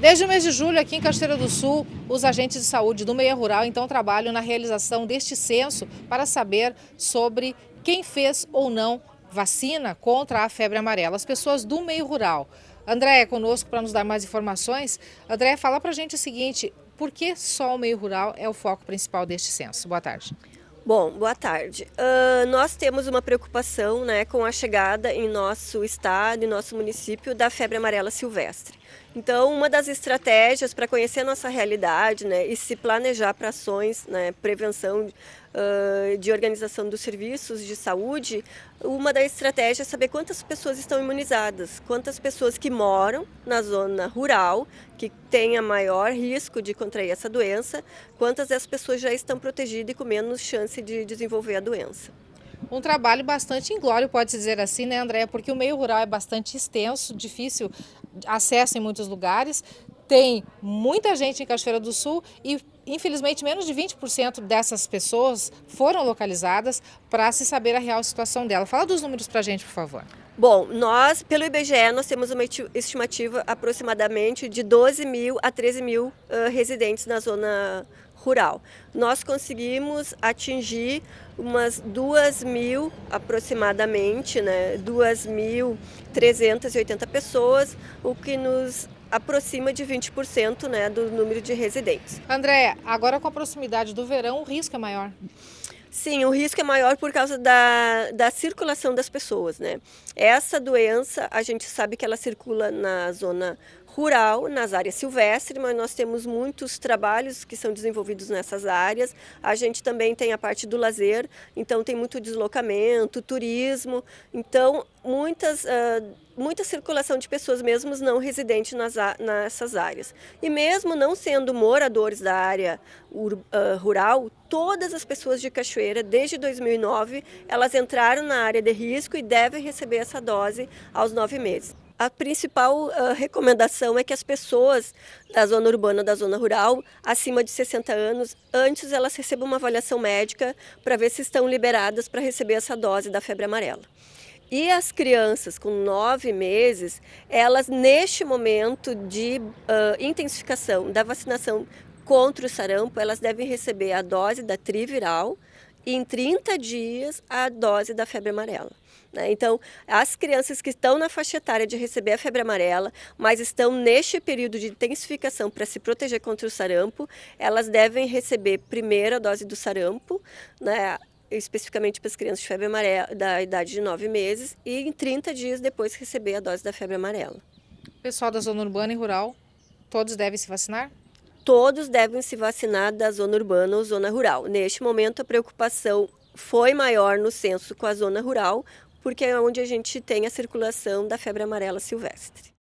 Desde o mês de julho, aqui em Casteira do Sul, os agentes de saúde do meio rural então trabalham na realização deste censo para saber sobre quem fez ou não vacina contra a febre amarela, as pessoas do meio rural. André é conosco para nos dar mais informações. André, fala para a gente o seguinte, por que só o meio rural é o foco principal deste censo? Boa tarde. Bom, boa tarde. Uh, nós temos uma preocupação né, com a chegada em nosso estado, em nosso município, da febre amarela silvestre. Então, uma das estratégias para conhecer a nossa realidade né, e se planejar para ações, né, prevenção uh, de organização dos serviços de saúde, uma das estratégias é saber quantas pessoas estão imunizadas, quantas pessoas que moram na zona rural, que tenha maior risco de contrair essa doença, quantas dessas pessoas já estão protegidas e com menos chance de desenvolver a doença um trabalho bastante inglório, pode-se dizer assim, né, André? Porque o meio rural é bastante extenso, difícil acesso em muitos lugares, tem muita gente em Cachoeira do Sul e, infelizmente, menos de 20% dessas pessoas foram localizadas para se saber a real situação dela. Fala dos números para a gente, por favor. Bom, nós, pelo IBGE, nós temos uma estimativa aproximadamente de 12 mil a 13 mil uh, residentes na zona rural. Nós conseguimos atingir umas duas mil, aproximadamente, né, 2.380 pessoas, o que nos aproxima de 20% né, do número de residentes. André, agora com a proximidade do verão, o risco é maior? Sim, o risco é maior por causa da, da circulação das pessoas, né? Essa doença, a gente sabe que ela circula na zona rural, nas áreas silvestres, mas nós temos muitos trabalhos que são desenvolvidos nessas áreas. A gente também tem a parte do lazer, então tem muito deslocamento, turismo, então muitas, uh, muita circulação de pessoas mesmo não residentes nas, nessas áreas. E mesmo não sendo moradores da área ur, uh, rural, todas as pessoas de Cachoeira, desde 2009, elas entraram na área de risco e devem receber essa dose aos nove meses. A principal uh, recomendação é que as pessoas da zona urbana, da zona rural, acima de 60 anos, antes elas recebam uma avaliação médica para ver se estão liberadas para receber essa dose da febre amarela. E as crianças com nove meses, elas neste momento de uh, intensificação da vacinação contra o sarampo, elas devem receber a dose da triviral e em 30 dias a dose da febre amarela. Né? Então, as crianças que estão na faixa etária de receber a febre amarela, mas estão neste período de intensificação para se proteger contra o sarampo, elas devem receber primeiro a dose do sarampo, né, especificamente para as crianças de febre amarela da idade de 9 meses, e em 30 dias depois receber a dose da febre amarela. Pessoal da zona urbana e rural, todos devem se vacinar? todos devem se vacinar da zona urbana ou zona rural. Neste momento, a preocupação foi maior no censo com a zona rural, porque é onde a gente tem a circulação da febre amarela silvestre.